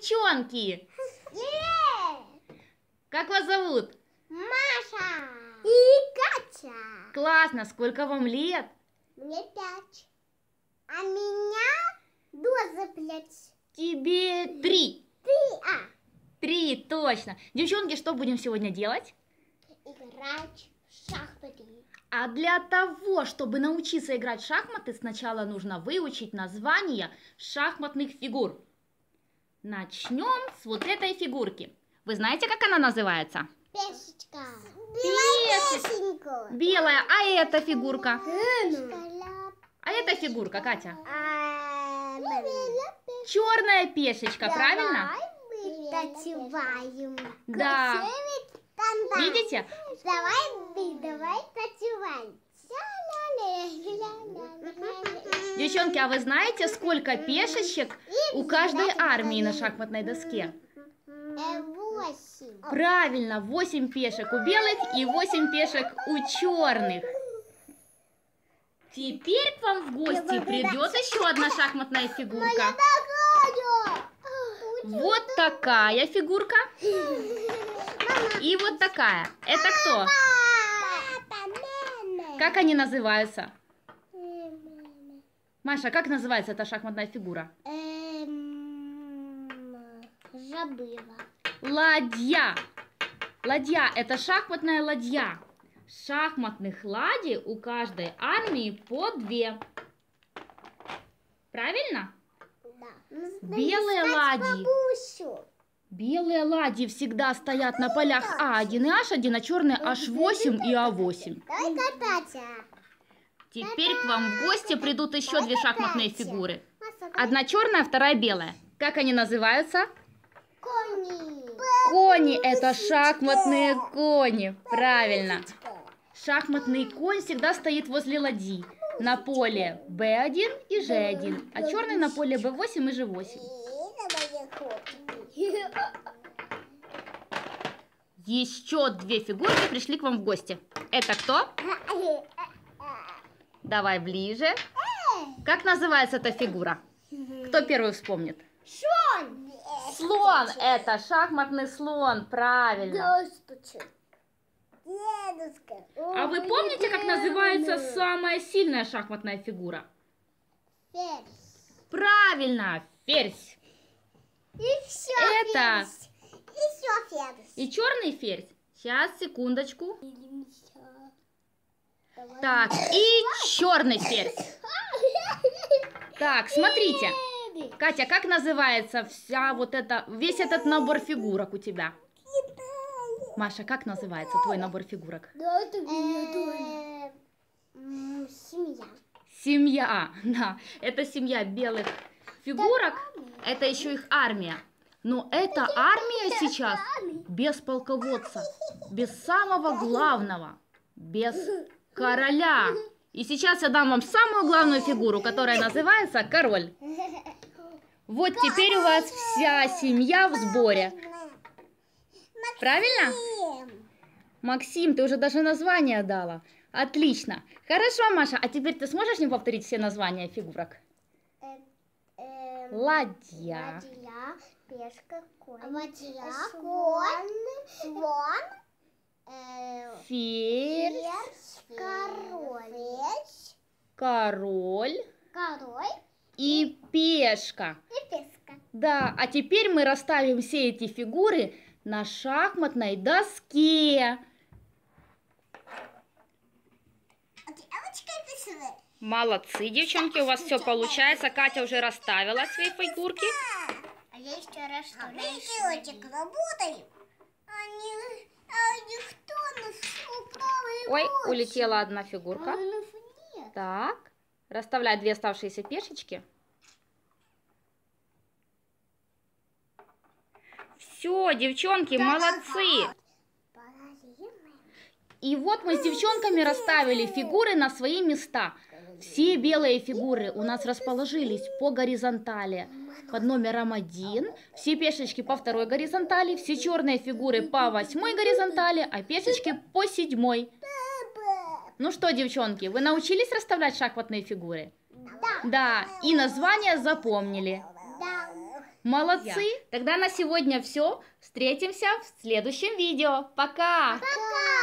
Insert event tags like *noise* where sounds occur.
девчонки! Как вас зовут? Маша и Катя. Классно! Сколько вам лет? Мне пять. А меня доза пять. Тебе три. Три, а. Три, точно. Девчонки, что будем сегодня делать? Играть в шахматы. А для того, чтобы научиться играть в шахматы, сначала нужно выучить названия шахматных фигур. Начнем с вот этой фигурки. Вы знаете, как она называется? Пешечка. Пешечка. Белая. А эта фигурка? А эта фигурка, Катя? А, Черная пешечка, правильно? Танцеваем. Да. Видите? Давай, давай танцевать. Девчонки, а вы знаете, сколько пешечек у каждой армии на шахматной доске? Восемь. Правильно, восемь пешек у белых и восемь пешек у черных. Теперь к вам в гости придет еще одна шахматная фигурка. Вот такая фигурка. И вот такая. Это кто? Как они называются? Маша, а как называется эта шахматная фигура? забыла. Эм, ладья. Ладья – это шахматная ладья. Шахматных ладей у каждой армии по две. Правильно? Да. Белые ладьи. Бабусю. Белые ладьи всегда стоят на ну полях А1 а и H1, а черные H8 и А8. Давай кататься. Теперь к вам в гости придут еще две шахматные фигуры. Одна черная, вторая белая. Как они называются? Кони. Кони – это шахматные кони. Правильно. Шахматный конь всегда стоит возле ладьи. На поле B1 и G1, а черный на поле B8 и G8. Еще две фигурки пришли к вам в гости. Это кто? *laughs* Давай ближе. Как называется эта фигура? Кто первый вспомнит? Слон. Слон. Это шахматный слон. Правильно. А вы помните, как называется самая сильная шахматная фигура? Ферзь. Правильно, ферзь. И все Это... ферзь. И все ферзь. И черный ферзь. Сейчас, секундочку. Так, и черный перец. Так, смотрите. Катя, как называется вся вот эта, весь этот набор фигурок у тебя? Маша, как называется твой набор фигурок? Семья. Семья, да. Это семья белых фигурок. Это еще их армия. Но эта армия сейчас без полководца, без самого главного, без короля. И сейчас я дам вам самую главную фигуру, которая называется король. Вот теперь у вас вся семья в сборе. Правильно? Максим, ты уже даже название дала. Отлично. Хорошо, Маша, а теперь ты сможешь мне повторить все названия фигурок? Ладья. Ладья, пешка, конь. слон, э, ферзь, король. Король. И пешка. И пешка. Да, а теперь мы расставим все эти фигуры на шахматной доске. А Молодцы, девчонки, у вас все получается. Катя уже расставила свои фигурки. А я а еще расставлю. мы, работаем. Они, а никто нас Ой, улетела одна фигурка. А так. Расставляй две оставшиеся пешечки. Все, девчонки, молодцы! И вот мы с девчонками расставили фигуры на свои места. Все белые фигуры у нас расположились по горизонтали под номером один, все пешечки по второй горизонтали, все черные фигуры по восьмой горизонтали, а пешечки по седьмой. Ну что, девчонки, вы научились расставлять шахматные фигуры? Да. Да. И название запомнили? Да. Молодцы. Тогда на сегодня все. Встретимся в следующем видео. Пока. Пока.